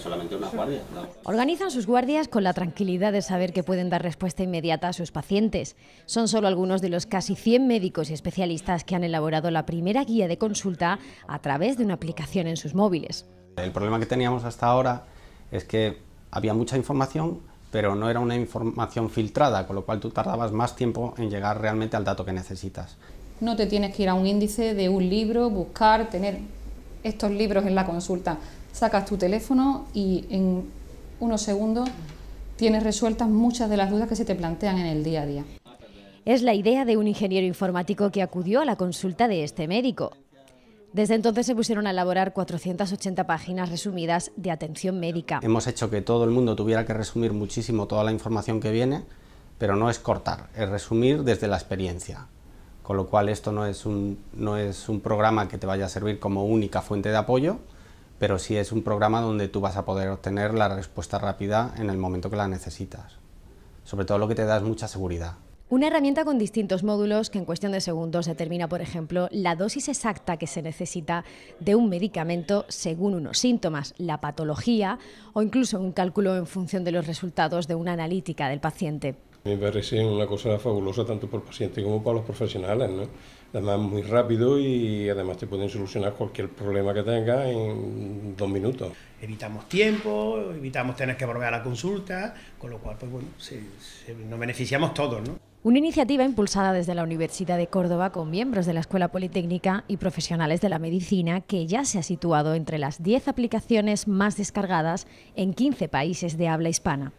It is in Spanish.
solamente una guardia. Organizan sus guardias con la tranquilidad de saber que pueden dar respuesta inmediata a sus pacientes. Son solo algunos de los casi 100 médicos y especialistas que han elaborado la primera guía de consulta a través de una aplicación en sus móviles. El problema que teníamos hasta ahora es que había mucha información, pero no era una información filtrada, con lo cual tú tardabas más tiempo en llegar realmente al dato que necesitas. No te tienes que ir a un índice de un libro, buscar, tener estos libros en la consulta. Sacas tu teléfono y en unos segundos tienes resueltas muchas de las dudas que se te plantean en el día a día. Es la idea de un ingeniero informático que acudió a la consulta de este médico. Desde entonces se pusieron a elaborar 480 páginas resumidas de atención médica. Hemos hecho que todo el mundo tuviera que resumir muchísimo toda la información que viene, pero no es cortar, es resumir desde la experiencia con lo cual esto no es, un, programa que te vaya a servir como única fuente de apoyo, pero sí es un programa donde tú vas a poder obtener la respuesta rápida en el momento que la necesitas. Sobre todo lo que te da es mucha seguridad. Una herramienta con distintos módulos que en cuestión de segundos determina, por ejemplo, la dosis exacta que se necesita de un medicamento según unos síntomas, la patología o incluso un cálculo en función de los resultados de una analítica del paciente. Me parece una cosa fabulosa tanto para el paciente como para los profesionales, ¿no? Además, muy rápido y además te pueden solucionar cualquier problema que tengas en dos minutos. Evitamos tiempo, evitamos tener que volver a la consulta, con lo cual, pues bueno, nos beneficiamos todos, ¿no? Una iniciativa impulsada desde la Universidad de Córdoba con miembros de la Escuela Politécnica y profesionales de la medicina que ya se ha situado entre las 10 aplicaciones más descargadas en 15 países de habla hispana.